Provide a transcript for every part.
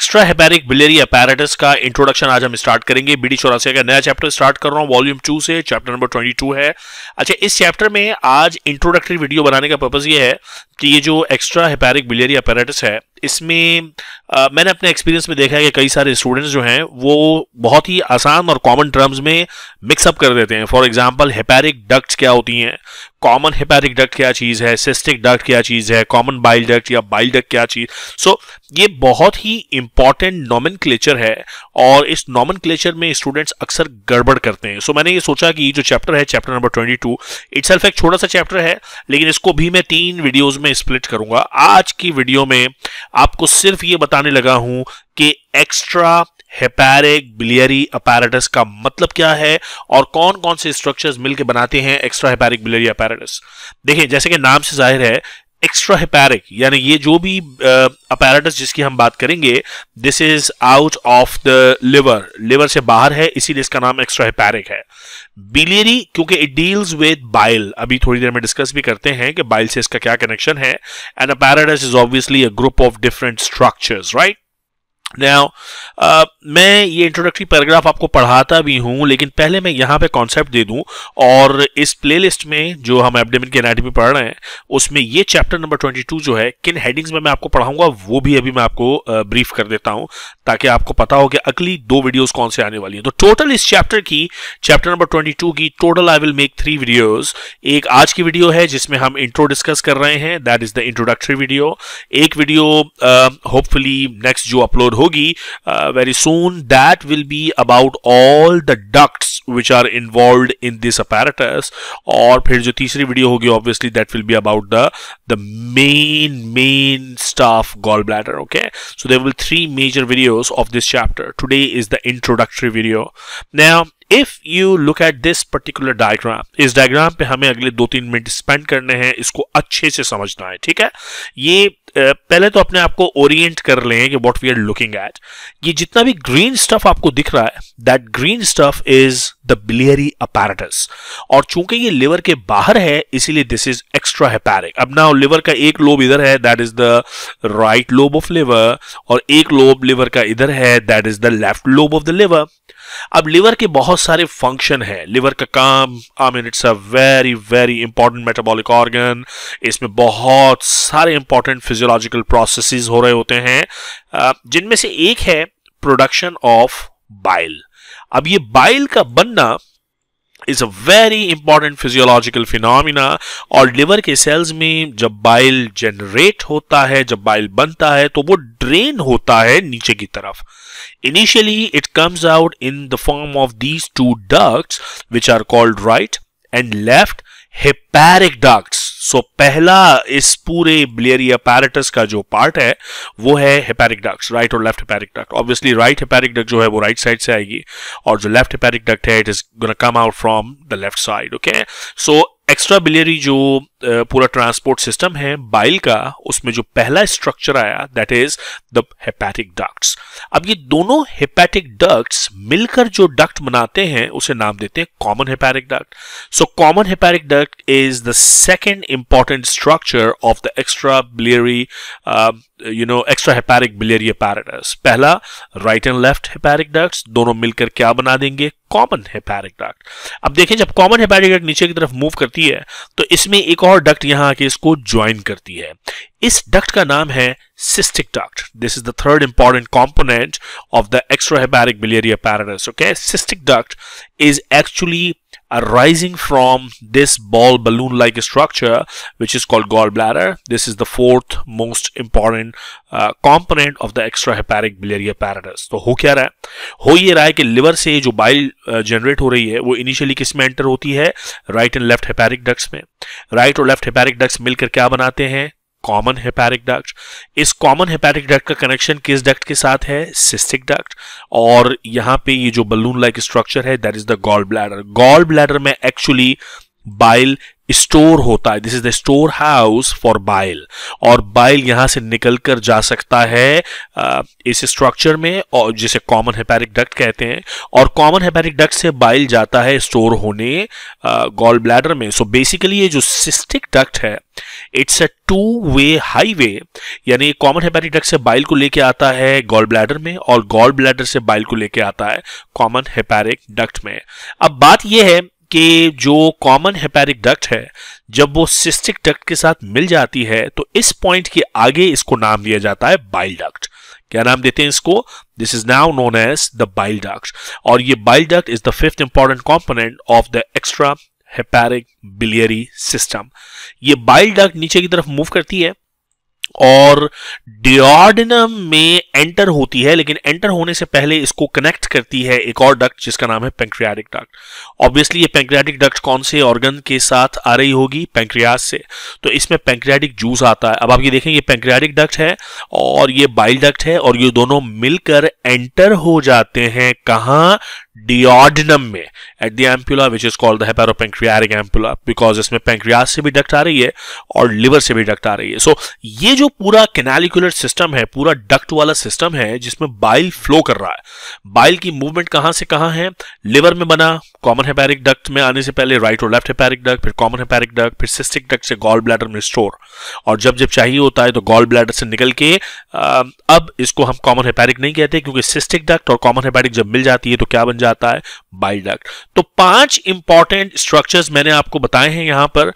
Extra hepatic biliary apparatus का introduction आज हम स्टार्ट करेंगे बीडी चौरासी का नया चैप्टर स्टार्ट कर रहा हूँ वॉल्यूम टू से चैप्टर नंबर ट्वेंटी टू है अच्छा इस चैप्टर में आज इंट्रोडक्टरी वीडियो बनाने का पर्पज ये है कि ये जो एक्स्ट्रा हेपेरिक बिलेरी अपैरेटस है इसमें आ, मैंने अपने एक्सपीरियंस में देखा है कि कई सारे स्टूडेंट्स जो हैं वो बहुत ही आसान और कॉमन टर्म्स में मिक्सअप कर देते हैं फॉर एग्जांपल हेपैरिक डक्ट्स क्या होती हैं कॉमन हेपैरिक डक्ट क्या चीज़ है सिस्टिक डक्ट क्या चीज़ है कॉमन बाइल डक्ट या बाइल डक्ट क्या चीज़ सो so, ये बहुत ही इंपॉर्टेंट नॉमन है और इस नॉमन में स्टूडेंट्स अक्सर गड़बड़ करते हैं सो so, मैंने ये सोचा कि जो चैप्टर है चैप्टर नंबर ट्वेंटी टू एक छोटा सा चैप्टर है लेकिन इसको भी मैं तीन वीडियोज में स्प्लिट करूंगा आज की वीडियो में आपको सिर्फ ये बताने लगा हूं कि एक्स्ट्रा हेपैरिक बिलियरी अपैराटस का मतलब क्या है और कौन कौन से स्ट्रक्चर्स मिलकर बनाते हैं एक्स्ट्रा हेपैरिक बिलियरी अपैराटस देखिए जैसे कि नाम से जाहिर है एक्स्ट्रा हिपैरिक यानी ये जो भी अपैराटस जिसकी हम बात करेंगे this is out of the liver liver से बाहर है इसीलिए इसका नाम एक्स्ट्रा हिपैरिक है बिलियरी क्योंकि इट डील्स विद बाइल अभी थोड़ी देर में डिस्कस भी करते हैं कि बाइल से इसका क्या कनेक्शन है and apparatus is obviously a group of different structures right Now, uh, मैं ये इंट्रोडक्टरी पैराग्राफ आपको पढ़ाता भी हूं लेकिन पहले मैं यहाँ पे कॉन्सेप्ट दे दूं और इस प्लेलिस्ट में जो हम एपडेमिक की एनाटॉमी पढ़ रहे हैं उसमें ये चैप्टर नंबर 22 जो है किन हेडिंग्स में मैं आपको पढ़ाऊंगा वो भी अभी मैं आपको ब्रीफ uh, कर देता हूं ताकि आपको पता हो कि अगली दो वीडियोज कौन से आने वाली है तो टोटल इस चैप्टर की चैप्टर नंबर ट्वेंटी की total I will make three videos एक आज की वीडियो है जिसमें हम इंट्रो डिस्कस कर रहे हैं that is the introductory video एक वीडियो होपफुली नेक्स्ट जो अपलोड होगी very soon that will be about all the ducts which are involve in this apparatus और फिर जो तीसरी वीडियो होगी obviously that will be about the the main main staff gall bladder okay so there will three major videos of this chapter today is the introductory video नया if you look at this particular diagram इस diagram पे हमें अगले दो तीन minute spend करने हैं इसको अच्छे से समझना है ठीक है ये पहले तो अपने आप को ओरिएंट कर लें कि what we are looking at ये जितना भी ग्रीन स्टफ आपको दिख रहा है that green stuff is the biliary apparatus और चूंकि ये लिवर के बाहर है इसीलिए दिस इज एक्स्ट्रा हेपैरिक अब ना लिवर का एक लोब इधर है that is the right lobe of liver और एक लोब लिवर का इधर है that is the left lobe of the liver अब लिवर के बहुत सारे फंक्शन है लिवर का काम I mean it's a very very important metabolic organ इसमें बहुत सारे इंपॉर्टेंट फिजियोलॉजिकल प्रोसेस हो रहे होते हैं जिनमें से एक है प्रोडक्शन ऑफ बाइल अब ये बाइल का बनना is a very important physiological phenomena और लिवर के सेल्स में जब बाइल जनरेट होता है जब बाइल बनता है तो वो ड्रेन होता है नीचे की तरफ initially it comes out in the form of these two ducts which are called right and left hepatic ducts so so, पहला इस पूरे ब्लेरी अपैरेटस का जो पार्ट है वो है हेपेरिक डक्ट राइट और left hepatic duct obviously right hepatic duct जो है वो राइट right साइड से आएगी और जो लेफ्ट हेपेरिक डक्ट है it is gonna come out from the left side okay so extra biliary जो पूरा ट्रांसपोर्ट सिस्टम है बाइल का उसमें जो पहला स्ट्रक्चर आया that is the hepatic ducts अब ये दोनों हेपैटिक डक्ट्स मिलकर जो डक्ट बनाते हैं उसे नाम देते हैं common hepatic duct so common hepatic duct is the second important structure of the extra biliary you know extra hepatic biliary apparatus पहला right and left hepatic ducts दोनों मिलकर क्या बना देंगे कॉमन हेपैरिक डक्ट अब देखें जब कॉमन हेपैरिक डक्ट नीचे की तरफ मूव करती है तो इसमें एक और डक्ट यहाँ आके इसको ज्वाइन करती है इस डक्ट का नाम है cystic duct this is the third important component of the extrahepatic biliary apparatus okay cystic duct is actually arising from this ball balloon like structure which is called gallbladder this is the fourth most important uh, component of the extrahepatic biliary apparatus तो हो क्या रहा है हो ये रहा है कि लिवर से जो बाइल जनरेट हो रही है वो इनिशियली किस में एंटर होती है right and left hepatic ducts में राइट right और लेफ्ट हेपैरिक डक्ट्स मिलकर क्या बनाते हैं कॉमन हेपैरिक डक्ट इस कॉमन हेपैरिक डक्ट का कनेक्शन किस डक्ट के साथ है सिस्टिक डक्ट और यहां पे ये जो बलून लाइक स्ट्रक्चर है that is the gall bladder gall bladder में एक्चुअली बाइल स्टोर होता है this is the store house for bile और बाइल यहां से निकलकर जा सकता है इस स्ट्रक्चर में और जिसे कॉमन हेपेरिक डक्ट कहते हैं और कॉमन हेपेरिक डक्ट से बाइल जाता है स्टोर होने गॉल ब्लैडर में सो so बेसिकली ये जो सिस्टिक डक्ट है it's a two way highway यानी कॉमन हेपेरिक डक्ट से बाइल को लेके आता है गॉल ब्लैडर में और गॉल ब्लैडर से बाइल को लेके आता है कॉमन हेपेरिक डक्ट में अब बात यह है कि जो कॉमन हेपेरिक डक्ट है जब वो सिस्टिक डक्ट के साथ मिल जाती है तो इस पॉइंट के आगे इसको नाम दिया जाता है बाइल डक्ट क्या नाम देते हैं इसको this is now known as the bile duct और ये bile duct is the fifth important component of the extra hepatic biliary system ये बाइल डक्ट नीचे की तरफ मूव करती है और डिओर्डिनम में एंटर होती है लेकिन एंटर होने से पहले इसको कनेक्ट करती है एक और डक्ट जिसका नाम है पेंक्रियाटिक डक्ट ऑब्वियसली ये पेंक्रियाटिक डक्ट कौन से ऑर्गन के साथ आ रही होगी पेंक्रियास से तो इसमें पेंक्रियाटिक जूस आता है अब आप ये देखें ये पेंक्रियाटिक डक्ट है और ये बाइल डक्ट है और ये दोनों मिलकर एंटर हो जाते हैं कहाँ डिओर्डिनम में at the ampulla which is called the hepatopancreatic ampulla because इसमें पेंक्रियाज से भी डक्ट आ रही है और लिवर से भी डक्ट आ रही है सो so, ये जो पूरा कैनालिकुलर सिस्टम है पूरा डक्ट वाला सिस्टम है जिसमें बाइल फ्लो कर रहा है बाइल की मूवमेंट कहां से कहां है लिवर में बना कॉमन हेपेरिक डक्ट में आने से पहले राइट और लेफ्ट हेपेरिक डक्ट फिर कॉमन हेपेरिक डक्ट फिर सिस्टिक डक्ट से गॉल ब्लैडर में स्टोर और जब जब चाहिए होता है तो गॉल ब्लैडर से निकल के आ, अब इसको हम कॉमन हेपेरिक नहीं कहते क्योंकि सिस्टिक डक्ट और कॉमन हेपेरिक जब मिल जाती है तो क्या बन जाता जाता है बाइडक्ट तो पांच इंपॉर्टेंट स्ट्रक्चर्स मैंने आपको बताए हैं यहां पर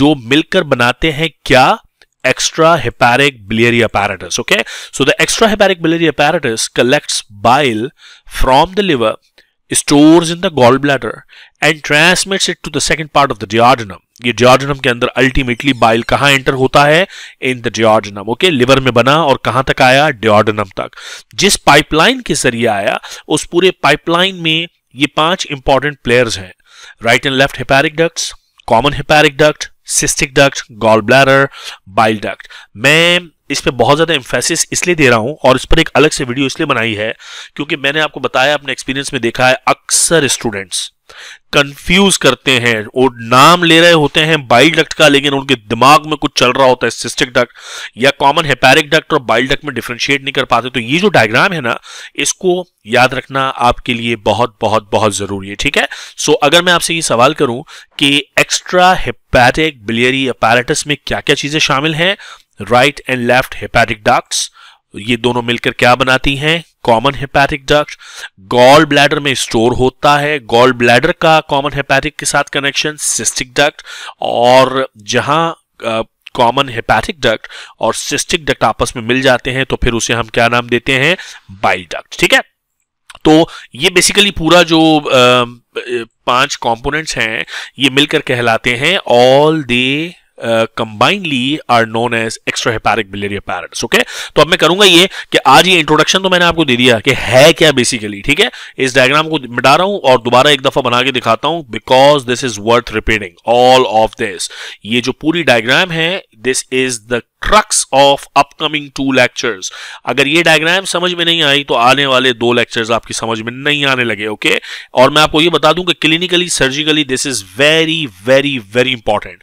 जो मिलकर बनाते हैं क्या extra hepatic biliary apparatus okay so the extra hepatic biliary apparatus collects bile from the liver stores in the gall bladder and transmits it to the second part of the duodenum ये जॉर्जनम के अंदर ultimately bile कहां enter होता है in the जॉर्जनम okay liver में बना और कहां तक आया डिओर्डनम तक जिस पाइपलाइन के जरिए आया उस पूरे पाइपलाइन में ये पांच इंपॉर्टेंट प्लेयर्स हैं right and left hepatic ducts common hepatic duct cystic duct gall bladder bile duct मैं इस पर बहुत ज़्यादा इंफेसिस इसलिए दे रहा हूं और इस पर एक अलग से वीडियो इसलिए बनाई है क्योंकि मैंने आपको बताया अपने एक्सपीरियंस में देखा है अक्सर स्टूडेंट्स कंफ्यूज करते हैं और नाम ले रहे होते हैं बाइल डक्ट का लेकिन उनके दिमाग में कुछ चल रहा होता है सिस्टिक डक्ट या कॉमन हेपेरिक डक्ट और बाइल डक्ट में डिफ्रेंशिएट नहीं कर पाते तो ये जो डायग्राम है ना इसको याद रखना आपके लिए बहुत बहुत बहुत जरूरी है ठीक है सो so, अगर मैं आपसे ये सवाल करूं कि एक्स्ट्रा हेपैटिक बिलियरी अपैरेटस में क्या क्या चीजें शामिल हैं right and left hepatic ducts ये दोनों मिलकर क्या बनाती हैं common hepatic duct gall bladder में स्टोर होता है गॉल ब्लैडर का कॉमन हेपैथिक के साथ कनेक्शन सिस्टिक डक्ट और जहां कॉमन हेपैथिक डक्ट और सिस्टिक डक्ट आपस में मिल जाते हैं तो फिर उसे हम क्या नाम देते हैं बाइल डक्ट ठीक है तो ये बेसिकली पूरा जो आ, पांच कंपोनेंट्स हैं ये मिलकर कहलाते हैं all they combinedly are known as extra hepatic biliary apparatus okay तो अब मैं करूंगा ये कि आज ये इंट्रोडक्शन तो मैंने आपको दे दिया कि है क्या बेसिकली ठीक है इस डायग्राम को मिटा रहा हूं और दोबारा एक दफा बना के दिखाता हूं because this is worth repeating all of this ये जो पूरी डायग्राम है this is the crux of upcoming two lectures अगर ये डायग्राम समझ में नहीं आई तो आने वाले दो लेक्चर्स आपकी समझ में नहीं आने लगे ओके okay? और मैं आपको ये बता दूं कि clinically surgically this is very very very important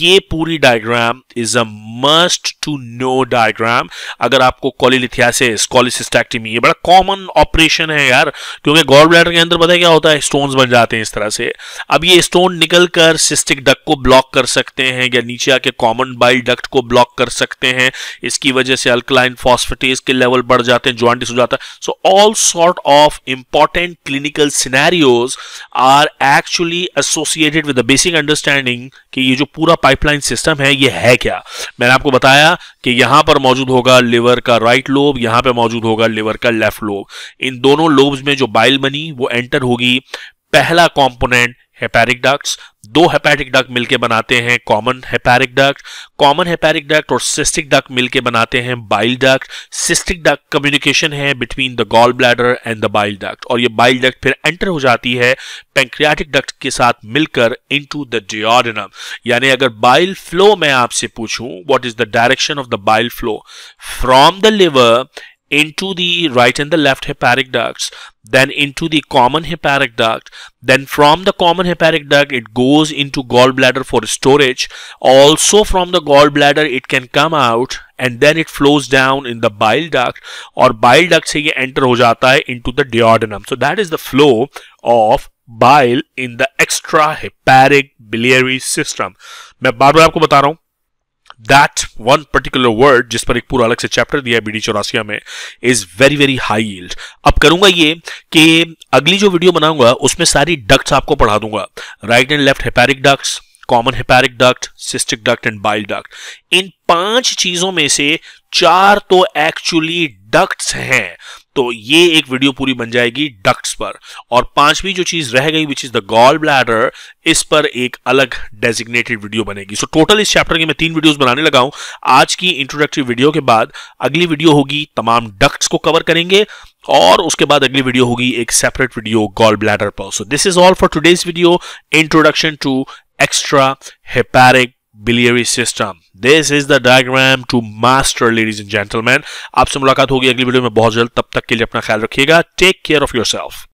ये पूरी diagram is a must to know diagram अगर आपको कॉलिलिथियासिस कॉलिसिस्टैक्टिमी ये बड़ा कॉमन ऑपरेशन है यार क्योंकि गोल ब्लैडर के अंदर पता है क्या होता है स्टोन बन जाते हैं इस तरह से अब ये स्टोन निकल कर सिस्टिक डक को ब्लॉक कर सकते हैं या नीचे आके कॉमन बाय बाइल डक्ट को ब्लॉक कर सकते हैं इसकी वजह से अल्कलाइन फॉस्फेटेज के लेवल बढ़ जाते हैं ज्वाइंटिस हो जाता है सो all sort of important clinical scenarios are actually associated with the basic understanding कि ये जो पूरा पाइपलाइन सिस्टम है ये है क्या मैंने आपको बताया कि यहां पर मौजूद होगा लिवर का राइट लोब यहां पर मौजूद होगा लिवर का लेफ्ट लोब इन दोनों लोब्स में जो बाइल बनी वो एंटर होगी पहला कंपोनेंट हेपैरिक डक्ट्स दो हेपेटिक डक्ट मिलके बनाते हैं common hepatic duct common hepatic duct और सिस्टिक डक्ट मिलके बनाते हैं bile duct cystic duct communication है between the gall bladder and the bile duct और ये बाइल डक्ट फिर एंटर हो जाती है पेंक्रियाटिक डक्ट के साथ मिलकर इन टू द डिओडिनम यानी अगर बाइल फ्लो मैं आपसे पूछूं what is the direction of the bile flow from the liver into the right and the left hepatic ducts then into the common hepatic duct then from the common hepatic duct it goes into gallbladder for storage also from the gallbladder it can come out and then it flows down in the bile duct or bile duct se ye enter ho jata hai into the duodenum so that is the flow of bile in the extra hepatic biliary system मैं बार बार आपको बता रहा हूं that one particular word जिस पर एक पूरा अलग से चैप्टर दिया है बी डी चौरासिया में is very very high yield अब करूंगा ये कि अगली जो वीडियो बनाऊंगा उसमें सारी डक्ट्स आपको पढ़ा दूंगा right and left hepatic ducts common hepatic duct cystic duct and bile duct इन पांच चीजों में से चार तो एक्चुअली डक्ट्स हैं तो ये एक वीडियो पूरी बन जाएगी डक्ट्स पर और पांचवी जो चीज रह गई which is the gall bladder इस पर एक अलग डेजिग्नेटेड वीडियो बनेगी सो so, टोटल इस चैप्टर के मैं तीन वीडियोस बनाने लगा हूं आज की इंट्रोडक्टरी वीडियो के बाद अगली वीडियो होगी तमाम डक्ट्स को कवर करेंगे और उसके बाद अगली वीडियो होगी एक सेपरेट वीडियो गॉल ब्लैडर पर so this is all for today's video introduction to extrahepatic biliary system this is the diagram to master ladies and gentleman आपसे मुलाकात होगी अगली वीडियो में बहुत जल्द तब तक के लिए अपना ख्याल रखिएगा take care of your self